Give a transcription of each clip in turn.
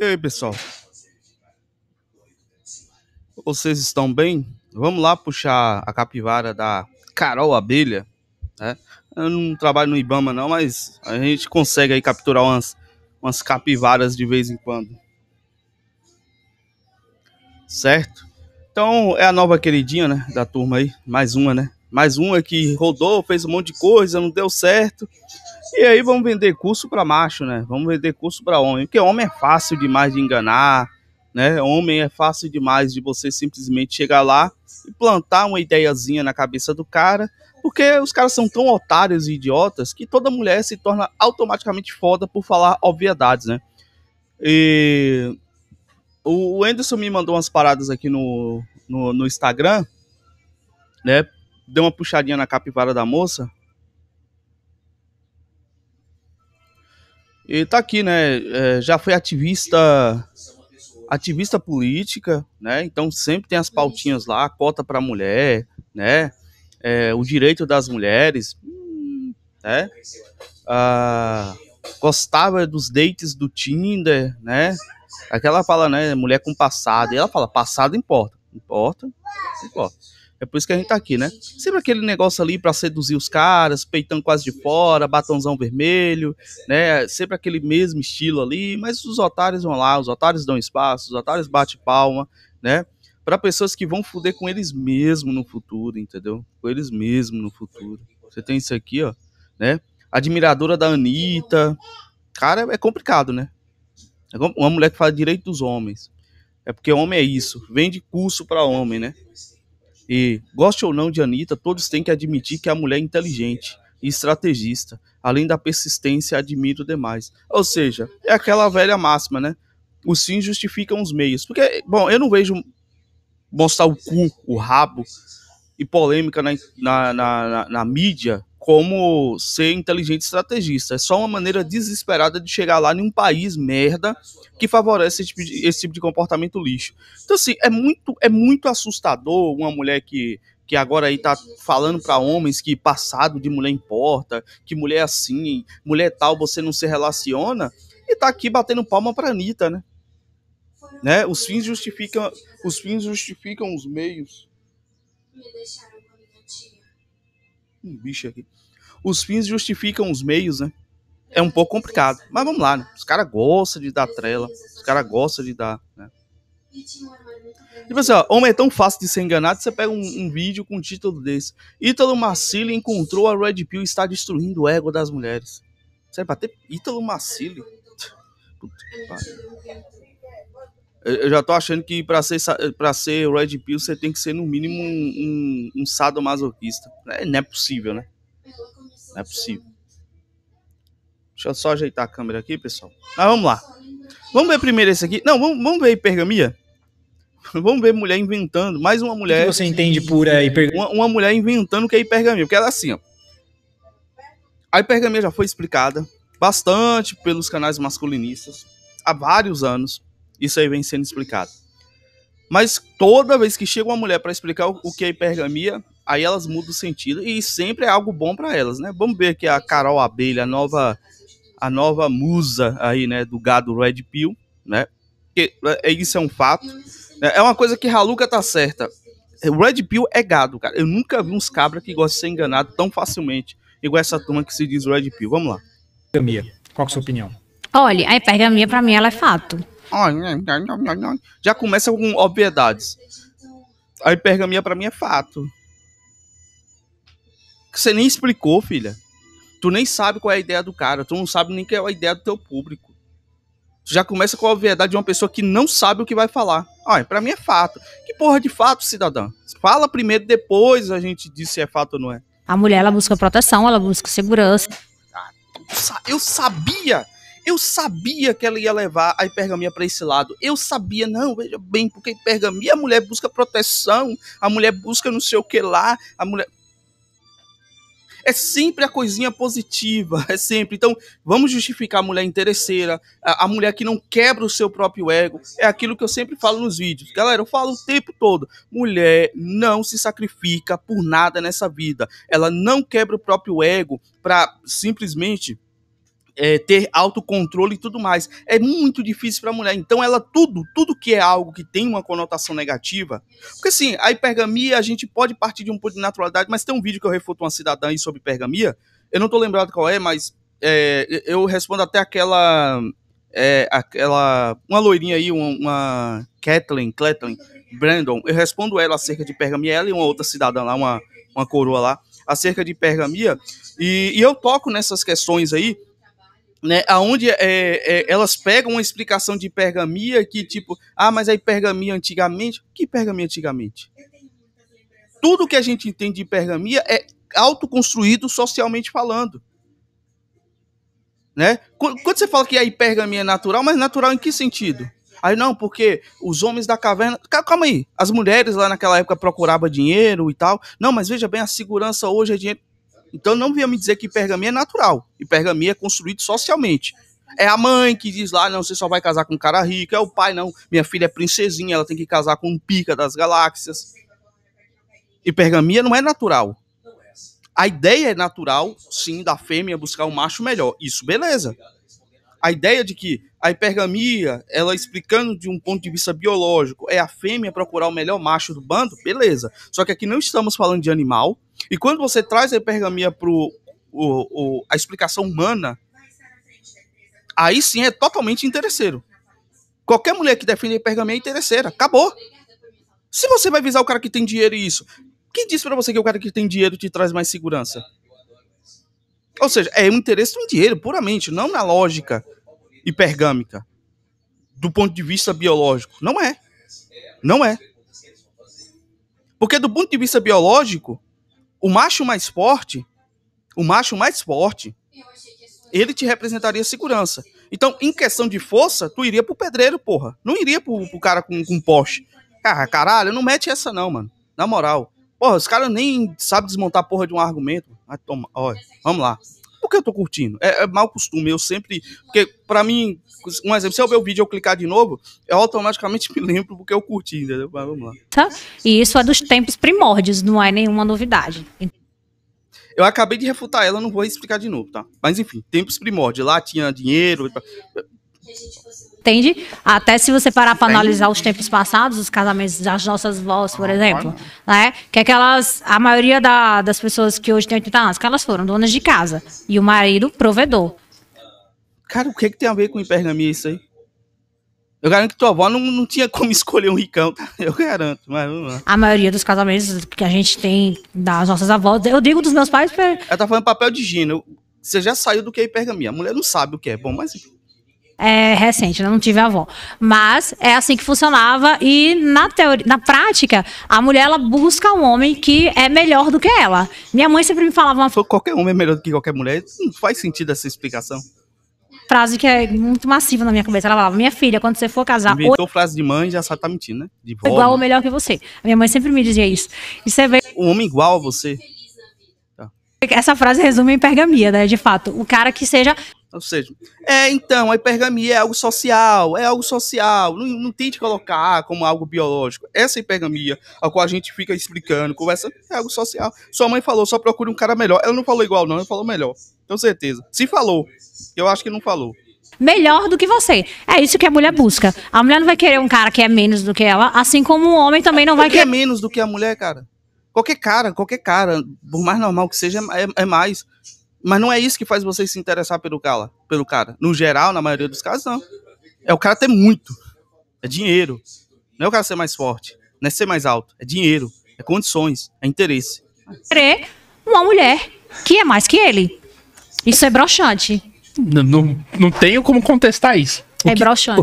E aí, pessoal? Vocês estão bem? Vamos lá puxar a capivara da Carol Abelha, né? Eu não trabalho no Ibama não, mas a gente consegue aí capturar umas, umas capivaras de vez em quando. Certo? Então, é a nova queridinha, né, da turma aí, mais uma, né? mais uma que rodou, fez um monte de coisa, não deu certo. E aí vamos vender curso para macho, né? Vamos vender curso para homem, porque homem é fácil demais de enganar, né? Homem é fácil demais de você simplesmente chegar lá e plantar uma ideiazinha na cabeça do cara, porque os caras são tão otários e idiotas que toda mulher se torna automaticamente foda por falar obviedades, né? E o Anderson me mandou umas paradas aqui no, no, no Instagram, né? deu uma puxadinha na capivara da moça. E tá aqui, né? É, já foi ativista ativista política, né? Então sempre tem as pautinhas lá, cota para mulher, né? É, o direito das mulheres, né? Ah, gostava dos dates do Tinder, né? Aquela fala, né? Mulher com passado. E ela fala, passado importa, importa, importa. É por isso que a gente tá aqui, né? Sempre aquele negócio ali para seduzir os caras, peitão quase de fora, batonzão vermelho, né? Sempre aquele mesmo estilo ali, mas os otários vão lá, os otários dão espaço, os otários bate palma, né? Para pessoas que vão fuder com eles mesmo no futuro, entendeu? Com eles mesmo no futuro. Você tem isso aqui, ó, né? Admiradora da Anitta. Cara, é complicado, né? É uma mulher que fala direito dos homens. É porque homem é isso. Vende curso para homem, né? E, goste ou não de Anitta, todos têm que admitir que a mulher é inteligente e estrategista. Além da persistência, admiro demais. Ou seja, é aquela velha máxima, né? Os fins justificam os meios. Porque, bom, eu não vejo mostrar o cu, o rabo e polêmica na, na, na, na mídia como ser inteligente estrategista. É só uma maneira desesperada de chegar lá em um país merda que favorece esse tipo, de, esse tipo de, comportamento lixo. Então, assim, é muito, é muito assustador uma mulher que, que agora aí tá falando para homens que passado de mulher importa, que mulher é assim, mulher tal, você não se relaciona, e tá aqui batendo palma pra Anitta, né? né? Os fins justificam os fins justificam os meios. Me deixaram um bicho aqui. Os fins justificam os meios, né? É um pouco complicado. Mas vamos lá, né? Os caras gostam de dar trela. Os caras gostam de dar, né? Tipo assim, ó, homem é tão fácil de ser enganado. Você pega um, um vídeo com um título desse: Ítalo Marcilli encontrou a Red Pill e está destruindo o ego das mulheres. Sério, ter Ítalo Marcilli? Puta que pariu. Eu já tô achando que para ser para ser Red Pill você tem que ser no mínimo um, um, sadomasoquista. É, não é possível, né? Não é possível. Deixa eu só ajeitar a câmera aqui, pessoal. Mas vamos lá. Vamos ver primeiro esse aqui. Não, vamos, vamos ver hipergamia. Vamos ver mulher inventando. Mais uma mulher. O que você entende por é, hipergamia? Uma, uma mulher inventando o que é hipergamia. Porque ela é assim, ó. A hipergamia já foi explicada bastante pelos canais masculinistas há vários anos. Isso aí vem sendo explicado. Mas toda vez que chega uma mulher para explicar o que é hipergamia, aí elas mudam o sentido e sempre é algo bom para elas, né? Vamos ver que a Carol Abelha, a nova a nova musa aí, né, do gado Red Pill, né? Que, é, isso é um fato. Né? É uma coisa que Raluca tá certa. O Red Pill é gado, cara. Eu nunca vi uns cabras que gostam de ser enganado tão facilmente, igual essa turma que se diz Red Pill. Vamos lá. Hipergamia. Qual é a sua opinião? Olha, a hipergamia para mim ela é fato. Já começa com obviedades. A hipergamia para mim é fato. você nem explicou, filha. Tu nem sabe qual é a ideia do cara, tu não sabe nem qual é a ideia do teu público. Tu já começa com a obviedade de uma pessoa que não sabe o que vai falar. Olha, para mim é fato. Que porra de fato, cidadão? Fala primeiro, depois a gente diz se é fato ou não é. A mulher, ela busca proteção, ela busca segurança. Eu sabia! Eu sabia que ela ia levar a hipergamia para esse lado. Eu sabia, não, veja bem, porque a hipergamia, a mulher busca proteção, a mulher busca não sei o que lá, a mulher. É sempre a coisinha positiva, é sempre. Então, vamos justificar a mulher interesseira, a, a mulher que não quebra o seu próprio ego. É aquilo que eu sempre falo nos vídeos. Galera, eu falo o tempo todo: mulher não se sacrifica por nada nessa vida. Ela não quebra o próprio ego para simplesmente é, ter autocontrole e tudo mais. É muito difícil para a mulher. Então, ela, tudo, tudo que é algo que tem uma conotação negativa. Porque, assim, a hipergamia, a gente pode partir de um ponto de naturalidade, mas tem um vídeo que eu refuto uma cidadã aí sobre hipergamia. Eu não estou lembrado qual é, mas é, eu respondo até aquela. É, aquela. Uma loirinha aí, uma. uma Kathleen, Kathleen, Brandon. Eu respondo ela acerca de hipergamia, ela e uma outra cidadã lá, uma, uma coroa lá, acerca de hipergamia. E, e eu toco nessas questões aí né, aonde é, é, elas pegam uma explicação de pergamia que tipo, ah, mas aí é pergamia antigamente, que pergamia antigamente? Tudo que a gente entende de pergamia é autoconstruído socialmente falando. Né? Quando você fala que a hipergamia é natural, mas natural em que sentido? Aí não, porque os homens da caverna. Calma aí. As mulheres lá naquela época procuravam dinheiro e tal. Não, mas veja bem, a segurança hoje é dinheiro. Então não venha me dizer que hipergamia é natural. Hipergamia é construído socialmente. É a mãe que diz lá, não, você só vai casar com um cara rico. É o pai, não, minha filha é princesinha, ela tem que casar com um pica das galáxias. Hipergamia não é natural. A ideia é natural, sim, da fêmea buscar um macho melhor. Isso, beleza. A ideia de que a hipergamia, ela explicando de um ponto de vista biológico, é a fêmea procurar o melhor macho do bando? Beleza. Só que aqui não estamos falando de animal. E quando você traz a hipergamia para a explicação humana, aí sim é totalmente interesseiro. Qualquer mulher que defende a hipergamia é interesseira. Acabou. Se você vai avisar o cara que tem dinheiro e isso, quem diz para você que o cara que tem dinheiro te traz mais segurança? Ou seja, é um interesse no dinheiro, puramente, não na lógica hipergâmica do ponto de vista biológico? Não é. Não é. Porque do ponto de vista biológico, o macho mais forte, o macho mais forte, ele te representaria segurança. Então, em questão de força, tu iria pro pedreiro, porra. Não iria pro, pro cara com, com poste. Cara, caralho, não mete essa não, mano. Na moral. Porra, os caras nem sabem desmontar porra de um argumento. toma, olha, vamos lá porque eu tô curtindo. É, é mau costume, eu sempre. Porque, para mim, um exemplo, se eu ver o vídeo e eu clicar de novo, eu automaticamente me lembro porque eu curti, entendeu? Mas vamos lá. Tá? E isso é dos tempos primórdios, não é nenhuma novidade. Eu acabei de refutar ela, não vou explicar de novo, tá? Mas enfim, tempos primórdios. Lá tinha dinheiro. Entende? Até se você parar para analisar os tempos passados, os casamentos das nossas vós, por exemplo, né? Que aquelas, a maioria da, das pessoas que hoje têm 80 anos, que elas foram donas de casa e o marido provedor. Cara, o que, que tem a ver com hipergamia isso aí? Eu garanto que tua avó não, não tinha como escolher um ricão, tá? Eu garanto, mas vamos lá. A maioria dos casamentos que a gente tem das nossas avós, eu digo dos meus pais. Ela tá falando papel de Gina. Você já saiu do que é hipergamia. A mulher não sabe o que é. Bom, mas é, recente, eu não tive avó. Mas é assim que funcionava e na teoria, na prática, a mulher ela busca um homem que é melhor do que ela. Minha mãe sempre me falava uma qualquer homem é melhor do que qualquer mulher. Não faz sentido essa explicação. Frase que é muito massiva na minha cabeça. Ela falava, minha filha, quando você for casar. Inventou ou... frase de mãe, já sabe tá mentindo, né? De vó, igual ou né? melhor que você. A minha mãe sempre me dizia isso. E você vê. Um homem igual a você. Essa frase resume em pergamia, né? De fato. O cara que seja ou seja, é, então, a hipergamia é algo social, é algo social. Não, não tente colocar como algo biológico. Essa hipergamia, a qual a gente fica explicando, conversando, é algo social. Sua mãe falou, só procure um cara melhor. Ela não falou igual, não, ela falou melhor. Tenho certeza. Se falou, eu acho que não falou melhor do que você. É isso que a mulher busca. A mulher não vai querer um cara que é menos do que ela, assim como o um homem também não vai querer. é menos do que a mulher, cara? Qualquer cara, qualquer cara, por mais normal que seja, é, é mais. Mas não é isso que faz você se interessar pelo cara, pelo cara. No geral, na maioria dos casos, não. É o cara ter muito. É dinheiro. Não é o cara ser mais forte. Não é ser mais alto. É dinheiro. É condições. É interesse. Querer uma mulher que é mais que ele. Isso é broxante. Não, não, não tenho como contestar isso. O é que... broxante.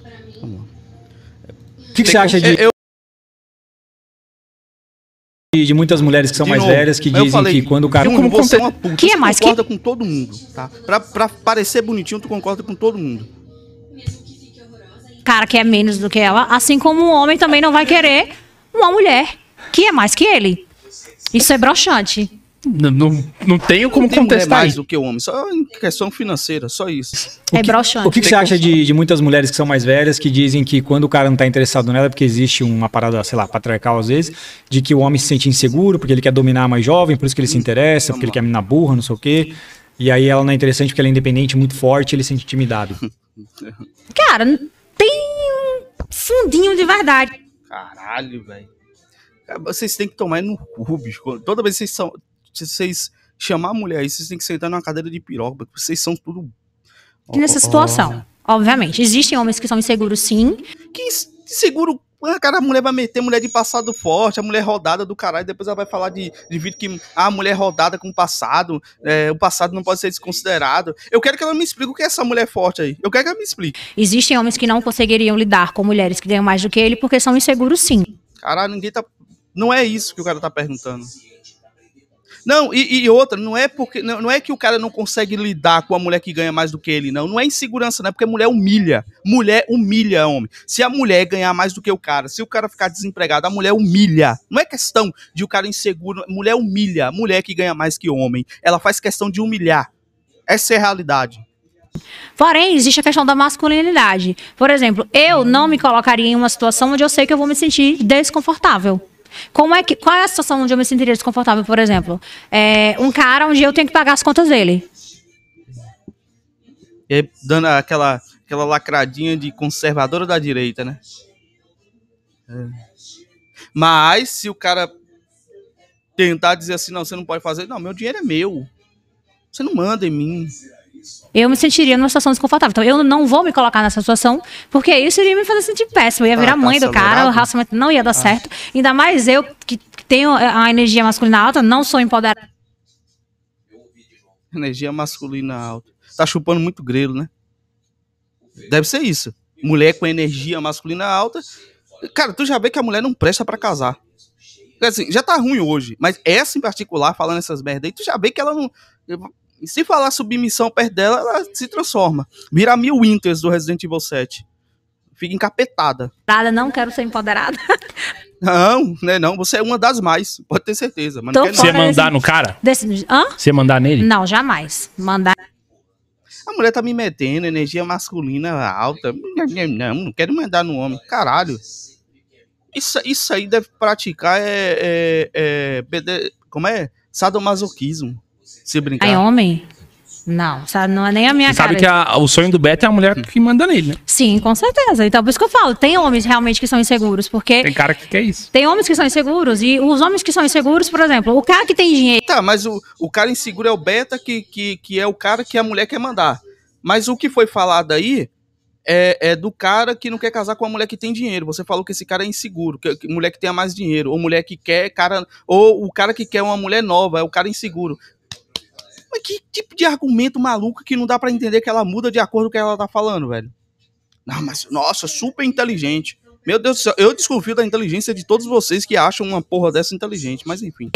O que, que você acha de. eu de, muitas mulheres que são de mais novo, velhas que dizem falei, que quando o cara. Como você é uma puta, que é mais concorda que... com todo mundo, tá? Pra, parecer bonitinho, tu concorda com todo mundo cara que é menos do que ela, assim como um homem também não vai querer uma mulher que é mais que ele. Isso é broxante. Não, não, não tenho como não contestar. mais do que o homem, só em questão financeira, só isso. É o é que, broxante. O que, que você acha de, de, muitas mulheres que são mais velhas que dizem que quando o cara não tá interessado nela, é porque existe uma parada, sei lá, patriarcal às vezes, de que o homem se sente inseguro, porque ele quer dominar a mais jovem, por isso que ele se interessa, porque ele quer menina burra, não sei o quê. E aí ela não é interessante porque ela é independente, muito forte, ele se sente intimidado. Cara, tem um fundinho de verdade. Caralho, velho. Vocês têm que tomar no cu, bicho. Toda vez que vocês são, se vocês chamar a mulher aí, vocês têm que sentar numa cadeira de piroca, porque vocês são tudo. nessa situação, oh. obviamente. Existem homens que são inseguros, sim. Que inseguro. Ah, cara, a mulher vai meter mulher de passado forte, a mulher é rodada do caralho, depois ela vai falar de, de vídeo que ah, a ah, mulher é rodada com o passado, é, o passado não pode ser desconsiderado. Eu quero que ela me explique o que é essa mulher forte aí. Eu quero que ela me explique. Existem homens que não conseguiriam lidar com mulheres que ganham mais do que ele porque são inseguros, sim. Caralho, ninguém tá. Não é isso que o cara tá perguntando. Não, e, e, outra, não é porque não, não, é que o cara não consegue lidar com a mulher que ganha mais do que ele, não. Não é insegurança, não é porque mulher humilha. Mulher humilha homem. Se a mulher ganhar mais do que o cara, se o cara ficar desempregado, a mulher humilha. Não é questão de o cara inseguro. Mulher humilha. Mulher que ganha mais que homem. Ela faz questão de humilhar. Essa é a realidade. Porém, existe a questão da masculinidade. Por exemplo, eu não me colocaria em uma situação onde eu sei que eu vou me sentir desconfortável. Como é que, qual é a situação onde eu me sentiria desconfortável, por exemplo? É, um cara onde eu tenho que pagar as contas dele. E aí, dando aquela, aquela lacradinha de conservadora da direita, né? É. Mas se o cara tentar dizer assim, não, você não pode fazer, não, meu dinheiro é meu. Você não manda em mim eu me sentiria numa situação desconfortável. Então, eu não vou me colocar nessa situação, porque isso iria me fazer sentir péssimo. Eu ia ah, virar ah, tá mãe acelerado. do cara, o relacionamento não ia dar ah. certo. Ainda mais eu, que tenho a energia masculina alta, não sou empoderada. Energia masculina alta. Tá chupando muito grelo, né? Deve ser isso. Mulher com energia masculina alta. Cara, tu já vê que a mulher não presta para casar. Assim, já tá ruim hoje, mas essa em particular, falando essas merdas aí, tu já vê que ela não. E se falar submissão perto dela, ela se transforma. Vira Mil Winters do Resident Evil 7. Fica encapetada. Nada, não quero ser empoderada. Não, né, não. Você é uma das mais, pode ter certeza. Mas não Você mandar desse... no cara? Desse... Hã? Você mandar nele? Não, jamais. Mandar. A mulher tá me metendo, energia masculina alta. Não, não quero mandar no homem. Caralho. Isso, isso aí deve praticar é, é, é, Como é? Sadomasoquismo. Se brincar. É homem? Não, sabe, não é nem a minha Você cara. sabe que a- o sonho do Beto é a mulher que manda nele, né? Sim, com certeza. Então, por isso que eu falo, tem homens realmente que são inseguros, porque Tem cara que quer isso. tem homens que são inseguros e os homens que são inseguros, por exemplo, o cara que tem dinheiro, Tá, mas o, o cara inseguro é o beta, que, que, que é o cara que a mulher quer mandar. Mas o que foi falado aí é, é do cara que não quer casar com a mulher que tem dinheiro. Você falou que esse cara é inseguro, que, que mulher que tenha mais dinheiro, ou mulher que quer, cara. Ou o cara que quer uma mulher nova, é o cara inseguro. Mas que tipo de argumento maluco que não dá para entender que ela muda de acordo com o que ela tá falando, velho? Não, mas, nossa, super inteligente. Meu Deus do céu, eu desconfio da inteligência de todos vocês que acham uma porra dessa inteligente, mas enfim.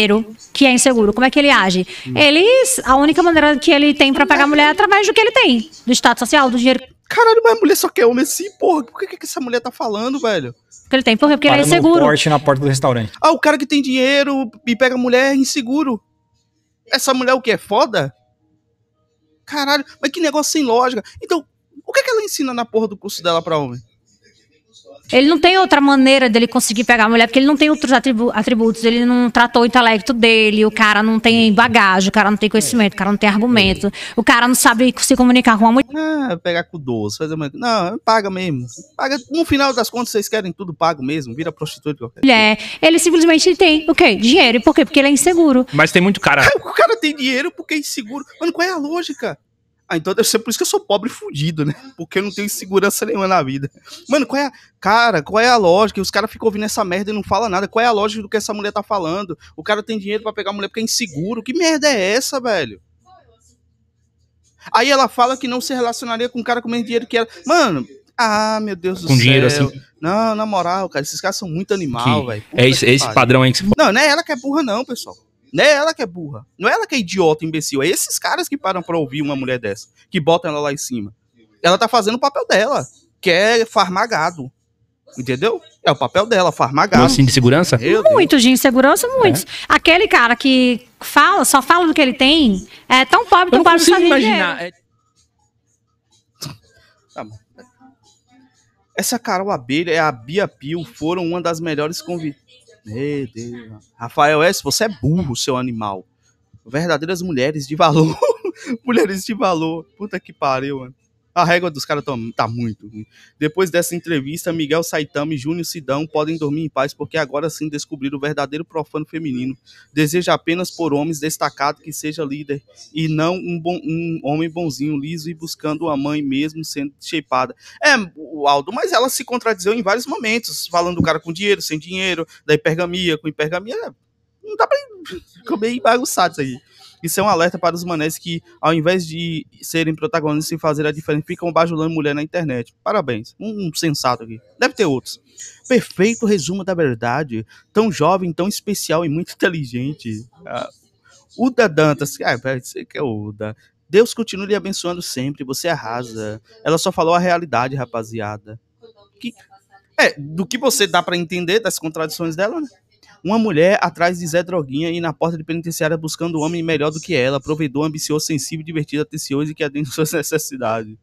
Que é inseguro. Como é que ele age? Hum. Ele, a única maneira que ele tem para pegar mulher é através do que ele tem, do status social, do dinheiro. Caralho, mas a mulher só quer homem assim, porra. Por que, que essa mulher tá falando, velho? Porque ele tem, porra, é porque Para ele é inseguro. Porte na porta do restaurante. Ah, o cara que tem dinheiro e pega mulher é inseguro. Essa mulher o que é foda? Caralho, mas que negócio sem lógica. Então, o que, é que ela ensina na porra do curso dela pra homem? Ele não tem outra maneira dele conseguir pegar a mulher, porque ele não tem outros atribu atributos. Ele não tratou o intelecto dele, o cara não tem bagagem, o cara não tem conhecimento, o cara não tem argumento, o cara não sabe se comunicar com a mulher. Ah, pegar com doce, fazer uma. Não, paga mesmo. Paga. No final das contas, vocês querem tudo pago mesmo, vira prostituta Mulher, é, ele simplesmente tem o quê? Dinheiro. E por quê? Porque ele é inseguro. Mas tem muito cara. O cara tem dinheiro porque é inseguro. Mano, qual é a lógica? Ah, então deve ser por isso que eu sou pobre fudido, né? Porque eu não tenho segurança nenhuma na vida. Mano, qual é a. Cara, qual é a lógica? Os caras ficam ouvindo essa merda e não fala nada. Qual é a lógica do que essa mulher tá falando? O cara tem dinheiro para pegar a mulher porque é inseguro. Que merda é essa, velho? Aí ela fala que não se relacionaria com um cara com menos dinheiro que ela. Mano, ah, meu Deus do com dinheiro, Assim. Não, na moral, cara, esses caras são muito animal, velho. É esse, é esse padrão aí que você... Não, não é ela que é burra, não, pessoal. Não é ela que é burra. Não é ela que é idiota, imbecil. É esses caras que param pra ouvir uma mulher dessa, que botam ela lá em cima. Ela tá fazendo o papel dela, que é farmar gado. Entendeu? É o papel dela, farmar gado. Assim de segurança? Muitos de insegurança, muitos. É. Aquele cara que fala, só fala do que ele tem, é tão pobre que Eu não consigo imaginar. É... Tá bom. Essa Carol Abelha e é a Bia Pio foram uma das melhores convidadas. Meu Deus. Rafael S., você é burro, seu animal. Verdadeiras mulheres de valor. mulheres de valor. Puta que pariu, mano. A régua dos caras tá, tá muito ruim. Depois dessa entrevista, Miguel Saitama e Júnior Sidão podem dormir em paz, porque agora sim descobriram o verdadeiro profano feminino. Deseja apenas por homens destacado que seja líder e não um, bom, um homem bonzinho, liso e buscando a mãe mesmo sendo shapeada. É, o Aldo, mas ela se contradiziu em vários momentos, falando do cara com dinheiro, sem dinheiro, da hipergamia, com hipergamia. É, não dá pra comer bagunçado isso aí. Isso é um alerta para os manés que, ao invés de serem protagonistas e fazer a diferença, ficam bajulando mulher na internet. Parabéns. Um, um sensato aqui. Deve ter outros. Perfeito resumo da verdade. Tão jovem, tão especial e muito inteligente. Ah, Uda Dantas. Ah, sei que é Uda. Deus continue lhe abençoando sempre. Você arrasa. Ela só falou a realidade, rapaziada. Que... É, do que você dá para entender das contradições dela, né? Uma mulher atrás de Zé Droguinha e na porta de penitenciária buscando um homem melhor do que ela, provedor ambicioso, sensível, divertido, atencioso e que atende suas necessidades.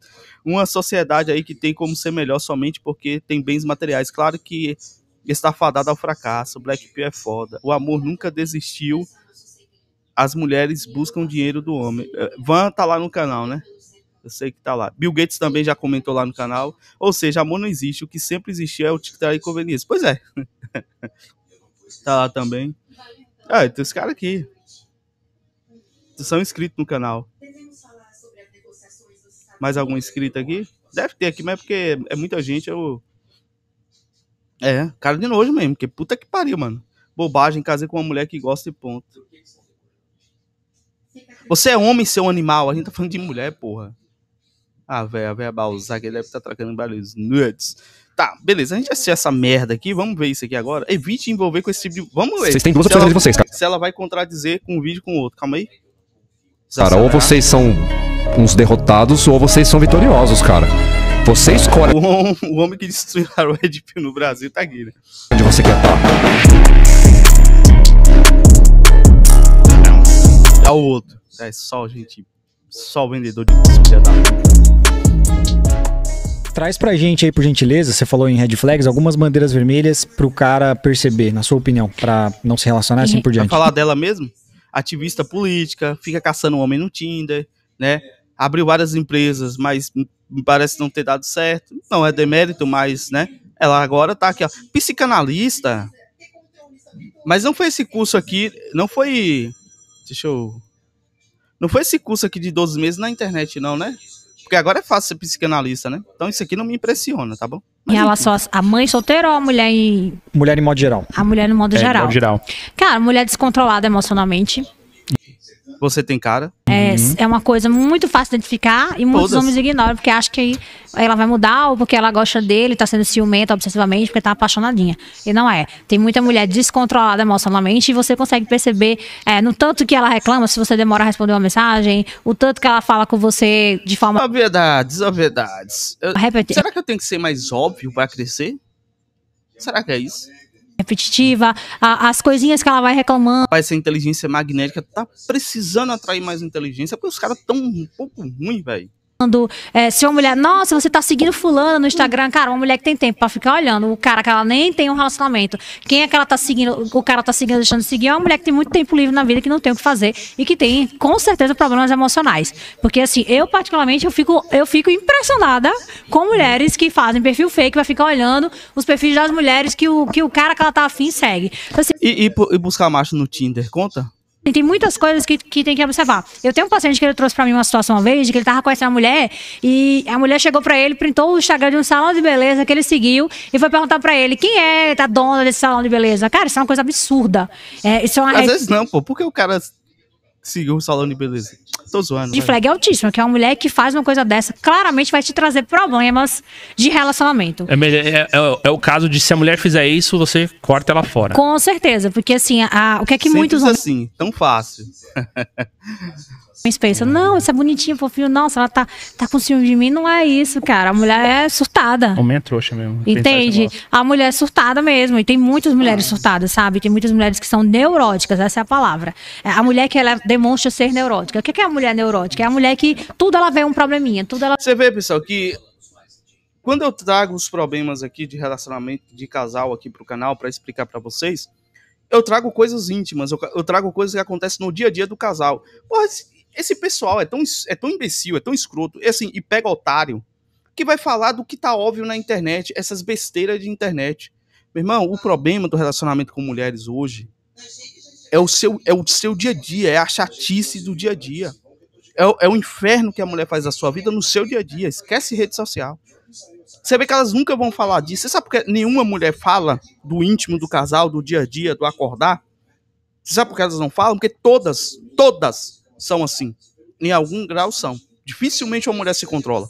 Uma sociedade aí que tem como ser melhor somente porque tem bens materiais. Claro que está fadada ao fracasso. Black Pill é foda. O amor nunca desistiu. As mulheres buscam dinheiro do homem. Eh, Van tá lá no canal, né? Eu sei que tá lá. Bill Gates também já comentou lá no canal. Ou seja, amor não existe. O que sempre existiu é o que trai conveniência. Pois é. tá lá também. Ah, tem esse cara aqui. São inscritos no canal. Mais algum inscrito aqui? Deve ter aqui, mas é porque é muita gente, eu. É, cara de nojo mesmo, que puta que pariu, mano. Bobagem, casei com uma mulher que gosta e ponto. Você é homem, seu animal. A gente tá falando de mulher, porra. Ah, velho, a velha Balzac, ele deve estar tá trocando vários nudes. Tá, beleza, a gente assistiu essa merda aqui, vamos ver isso aqui agora. Evite envolver com esse tipo de. Vamos ver. Vocês têm duas se opções ela, de vocês, cara. Se ela vai contradizer com um vídeo com o outro, calma aí. Cara, ou né? vocês são uns derrotados ou vocês são vitoriosos, cara. Você escolhe. O, homem, o homem que destruiu a Red Pill no Brasil tá aqui, né? Onde você quer estar? Tá? É o outro. É só, gente. Só o vendedor de. Traz pra gente aí, por gentileza, você falou em red flags, algumas bandeiras vermelhas pro cara perceber, na sua opinião, pra não se relacionar assim uhum. por diante. Pra falar dela mesmo? Ativista política, fica caçando homem no Tinder, né? Abriu várias empresas, mas parece não ter dado certo. Não é demérito, mas, né? Ela agora tá aqui, ó. Psicanalista. Mas não foi esse curso aqui, não foi. Deixa eu. Não foi esse curso aqui de 12 meses na internet, não, né? Porque agora é fácil ser psicanalista, né? Então isso aqui não me impressiona, tá bom? Mas em relação enfim. a mãe solteira ou a mulher em. Mulher em modo geral. A mulher no modo é, geral. Modo geral. Cara, mulher descontrolada emocionalmente você tem cara? É, uhum. é uma coisa muito fácil de identificar e muitos Todas. homens ignoram, porque acham que ela vai mudar ou porque ela gosta dele, tá sendo ciumenta obsessivamente, porque tá apaixonadinha. E não é. Tem muita mulher descontrolada emocionalmente e você consegue perceber é, no tanto que ela reclama, se você demora a responder uma mensagem, o tanto que ela fala com você de forma. Obviedades, obviedades. Eu... Será que eu tenho que ser mais óbvio para crescer? Será que é isso? repetitiva, a, as coisinhas que ela vai reclamando. Essa inteligência magnética tá precisando atrair mais inteligência, porque os caras tão um pouco ruim, velho é, se uma mulher, nossa, você tá seguindo fulano no Instagram, cara, uma mulher que tem tempo pra ficar olhando, o cara que ela nem tem um relacionamento, quem é que ela tá seguindo, o cara tá seguindo, deixando de seguir, é uma mulher que tem muito tempo livre na vida, que não tem o que fazer e que tem, com certeza, problemas emocionais. Porque, assim, eu particularmente, eu fico, eu fico impressionada com mulheres que fazem perfil fake, vai ficar olhando os perfis das mulheres que o, que o cara que ela tá afim segue. Então, assim, e, e, e buscar macho no Tinder, conta? E tem muitas coisas que, que tem que observar. Eu tenho um paciente que ele trouxe para mim uma situação uma vez, de que ele tava conhecendo a mulher, e a mulher chegou para ele, printou o Instagram de um salão de beleza que ele seguiu, e foi perguntar para ele quem é a dona desse salão de beleza. Cara, isso é uma coisa absurda. É, isso é uma... Às vezes não, pô. Por que o cara seguiu o salão de beleza? Tô zoando. De flag altíssima, que é uma mulher que faz uma coisa dessa, claramente vai te trazer problemas de relacionamento. É, é, é, é o caso de se a mulher fizer isso, você corta ela fora. Com certeza, porque assim, a, o que é que Simples muitos. assim, tão fácil. homens pensam, não, isso é bonitinho, fofinho, nossa, ela tá, tá com ciúme de mim, não é isso, cara. A mulher é surtada. Homem é trouxa mesmo. Entende? A mulher é surtada mesmo. E tem muitas mulheres surtadas, sabe? Tem muitas mulheres que são neuróticas, essa é a palavra. É, a mulher que ela demonstra ser neurótica. O é que é a mulher neurótica? É a mulher que tudo ela vê um probleminha, tudo ela... Você vê, pessoal, que quando eu trago os problemas aqui de relacionamento de casal aqui pro canal para explicar para vocês, eu trago coisas íntimas, eu, trago coisas que acontecem no dia a dia do casal. Porra, esse pessoal é tão, é tão imbecil, é tão escroto, e, assim, e pega otário, que vai falar do que tá óbvio na internet, essas besteiras de internet. Meu irmão, o problema do relacionamento com mulheres hoje é o seu, é o seu dia a dia, é a chatice do dia a dia. É, o, é o inferno que a mulher faz da sua vida no seu dia a dia. Esquece rede social. Você vê que elas nunca vão falar disso. Você sabe porque nenhuma mulher fala do íntimo do casal, do dia a dia, do acordar? Você sabe por que elas não falam? Porque todas, todas são assim. Em algum grau são. Dificilmente uma mulher se controla.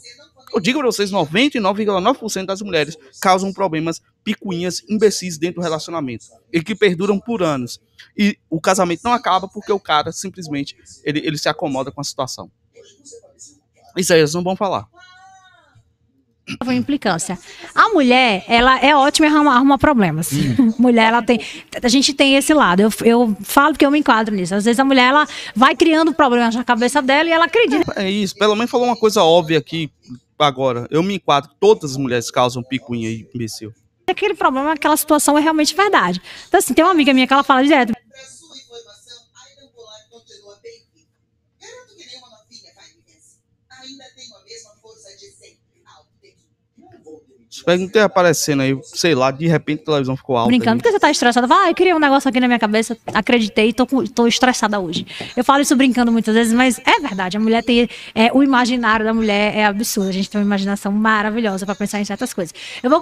Eu digo para vocês, 99,9% das mulheres causam problemas picuinhas imbecis dentro do relacionamento e que perduram por anos. E o casamento não acaba porque o cara simplesmente ele, ele se acomoda com a situação. Isso aí eles não vão falar implicância. A mulher, ela é ótima em arrumar, problemas. Hum. Mulher, ela tem. A gente tem esse lado. Eu, eu falo porque eu me enquadro nisso. Às vezes a mulher, ela vai criando problemas na cabeça dela e ela acredita. É isso. Pelo menos falou uma coisa óbvia aqui agora. Eu me enquadro. Todas as mulheres causam picuinha e imbecil. Aquele problema, aquela situação é realmente verdade. Então, assim, tem uma amiga minha que ela fala direto. Espero que não esteja aparecendo aí, sei lá, de repente a televisão ficou alta. Brincando, porque você tá estressada. Vai, ah, criei um negócio aqui na minha cabeça, acreditei, tô, tô estressada hoje. Eu falo isso brincando muitas vezes, mas é verdade. A mulher tem. É, o imaginário da mulher é absurdo. A gente tem uma imaginação maravilhosa para pensar em certas coisas. Eu vou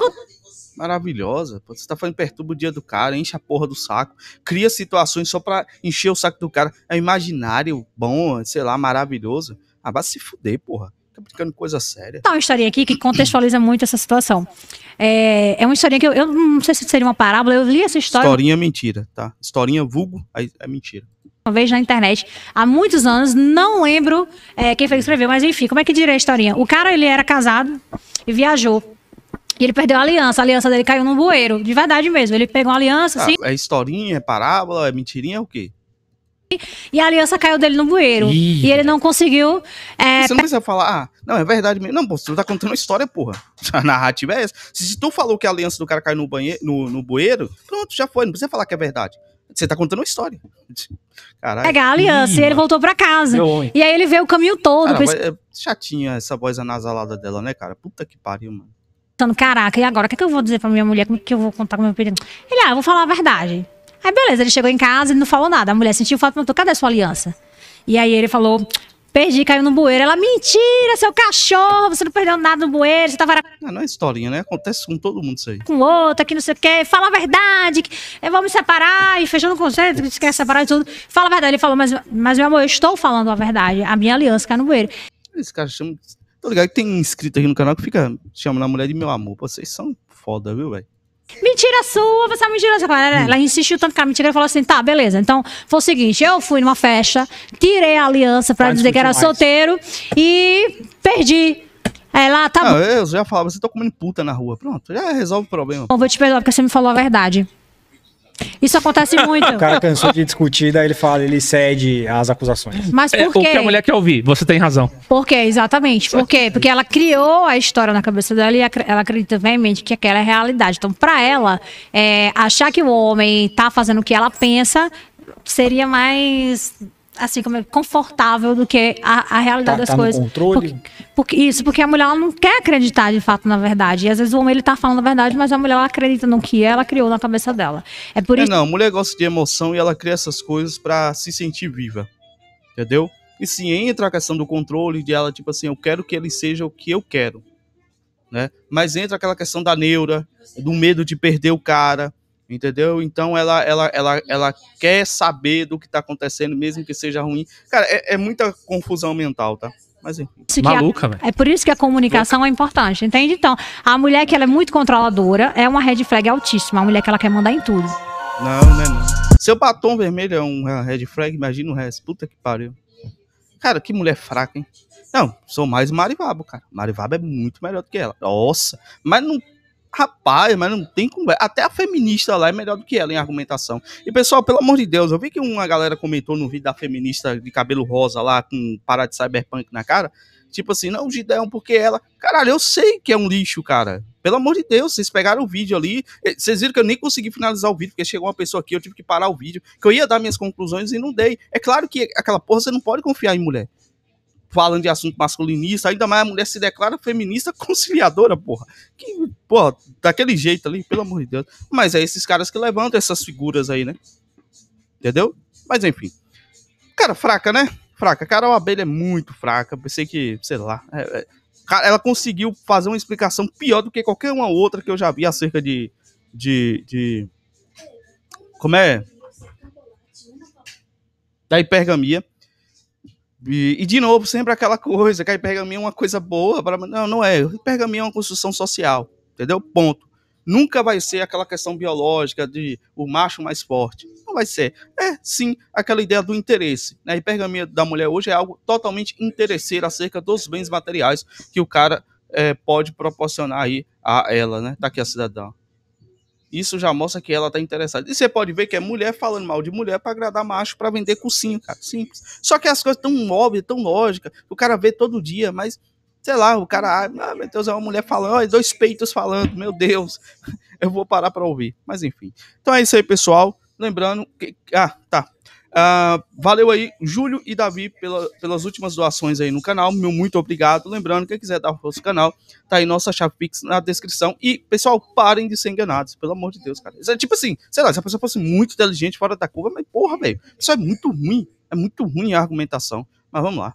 maravilhosa. Você tá falando perturba o dia do cara, enche a porra do saco, cria situações só pra encher o saco do cara. É imaginário bom, sei lá, maravilhoso. Ah, vai se fuder, porra tá brincando coisa séria. Tá uma historinha aqui que contextualiza muito essa situação. É, é uma historinha que eu, eu, não sei se seria uma parábola, eu li essa história. Historinha é mentira, tá? Historinha vulgo é mentira. Uma vez na internet, há muitos anos, não lembro é, quem foi que escreveu, mas enfim, como é que diria a historinha? O cara, ele era casado e viajou. E ele perdeu a aliança, a aliança dele caiu num bueiro, de verdade mesmo. Ele pegou uma aliança, ah, assim. É historinha, é parábola, é mentirinha, é o quê? e a aliança caiu dele no bueiro. Ih. E ele não conseguiu. É, você não precisa falar, ah, não, é verdade mesmo. Não, pô, você tá contando uma história, porra. A narrativa é essa. Se tu falou que a aliança do cara caiu no, banheiro, no, no bueiro, pronto, já foi. Não precisa falar que é verdade. Você tá contando uma história. Caralho. Pegar a aliança Ih, e ele voltou pra casa. E aí ele vê o caminho todo. Cara, princ... É chatinha essa voz anasalada dela, né, cara? Puta que pariu, mano. Então, caraca, e agora? O que, é que eu vou dizer pra minha mulher? Como é que eu vou contar com meu perigo? Ele, ah, eu vou falar a verdade. Aí beleza, ele chegou em casa e não falou nada. A mulher sentiu falta e perguntou: cadê a sua aliança? E aí ele falou: perdi, caiu no bueiro. Ela, mentira, seu cachorro, você não perdeu nada no bueiro, você tava. Não, ah, não é historinha, né? Acontece com todo mundo isso aí. Com outro, que não sei o quê, fala a verdade, eu eh, vou me separar, e fechando o conceito, que quer separar e tudo. Fala a verdade. Ele falou: mas, mas meu amor, eu estou falando a verdade, a minha aliança caiu no bueiro. Esse cara chama. Tô ligado que tem inscrito aqui no canal que fica chamando a mulher de meu amor. Vocês são foda, viu, velho? Mentira sua, você é mentirosa. Ela é, insistiu tanto que a é mentira falou assim: tá, beleza. Então, foi o seguinte: eu fui numa festa, tirei a aliança pra dizer que era mais. solteiro e perdi. É lá, tá Não, bom. Eu já falava, você tá comendo puta na rua. Pronto, já resolve o problema. Bom, vou te perdoar porque você me falou a verdade. Isso acontece muito. O cara cansou de discutir, daí ele fala, ele cede às acusações. Mas é, por quê? É, que a mulher quer ouvir, você tem razão. Por quê? Exatamente. Por quê? Porque ela criou a história na cabeça dela e ela acredita veemente que aquela é a realidade. Então, para ela, é, achar que o homem tá fazendo o que ela pensa seria mais assim, como é, confortável do que a, a realidade tá, das tá coisas. controle. Porque, porque, isso, porque a mulher ela não quer acreditar de fato na verdade. E às vezes o homem ele tá falando a verdade, mas a mulher ela acredita no que é, ela criou na cabeça dela. É por é, isso. não, a mulher gosta de emoção e ela cria essas coisas para se sentir viva. Entendeu? E se entra a questão do controle de ela, tipo assim, eu quero que ele seja o que eu quero. Né? Mas entra aquela questão da neura, do medo de perder o cara, entendeu? Então ela, ela, ela, ela quer saber do que está acontecendo, mesmo que seja ruim. Cara, é, é muita confusão mental, tá? Mas é. Maluca, velho. É por isso que a comunicação é importante, entende? Então, a mulher que ela é muito controladora é uma red flag altíssima, a mulher que ela quer mandar em tudo. Não, né, não, não. Seu batom vermelho é uma red flag, imagina o resto. Puta que pariu. Cara, que mulher fraca, hein? Não, sou mais Marivabo, cara. Marivabo é muito melhor do que ela. Nossa, mas não Rapaz, mas não tem conversa. É, até a feminista lá é melhor do que ela em argumentação. E pessoal, pelo amor de Deus, eu vi que uma galera comentou no vídeo da feminista de cabelo rosa lá com parada de cyberpunk na cara. Tipo assim, não, Gideão, porque ela. Caralho, eu sei que é um lixo, cara. Pelo amor de Deus, vocês pegaram o vídeo ali. Vocês viram que eu nem consegui finalizar o vídeo, porque chegou uma pessoa aqui, eu tive que parar o vídeo, que eu ia dar minhas conclusões e não dei. É claro que aquela porra você não pode confiar em mulher falando de assunto masculinista, ainda mais a mulher se declara feminista conciliadora, porra. Que, porra, daquele jeito ali, pelo amor de Deus. Mas é esses caras que levantam essas figuras aí, né? Entendeu? Mas enfim. Cara, fraca, né? Fraca. Cara, a Abelha é muito fraca. Pensei que, sei lá. É, é, ela conseguiu fazer uma explicação pior do que qualquer uma outra que eu já vi acerca de. de. de como é? Da hipergamia e, e, de novo, sempre aquela coisa, que pergaminho é uma coisa boa, pra... não, não é. Pergaminho é uma construção social, entendeu? Ponto. Nunca vai ser aquela questão biológica de o macho mais forte. Não vai ser. É, sim, aquela ideia do interesse. Né? E pergaminho da mulher hoje é algo totalmente interesseiro acerca dos bens materiais que o cara é, pode proporcionar aí a ela, né? Daqui a cidadão. Isso já mostra que ela tá interessada. E você pode ver que é mulher falando mal de mulher para agradar macho, para vender cursinho, cara. Simples. Só que as coisas tão óbvias, tão lógicas, o cara vê todo dia, mas sei lá, o cara, ah, meu Deus, é uma mulher falando, ó, dois peitos falando, meu Deus, eu vou parar para ouvir. Mas enfim. Então é isso aí, pessoal. Lembrando que. Ah, tá. Uh, valeu aí, Júlio e Davi, pela, pelas últimas doações aí no canal. Meu muito obrigado. Lembrando, quem quiser dar força ao canal, tá aí nossa chave Pix na descrição. E, pessoal, parem de ser enganados, pelo amor de Deus, cara. É, tipo assim, sei lá, se a pessoa fosse muito inteligente fora da curva, mas porra, velho, isso é muito ruim. É muito ruim a argumentação. Mas vamos lá.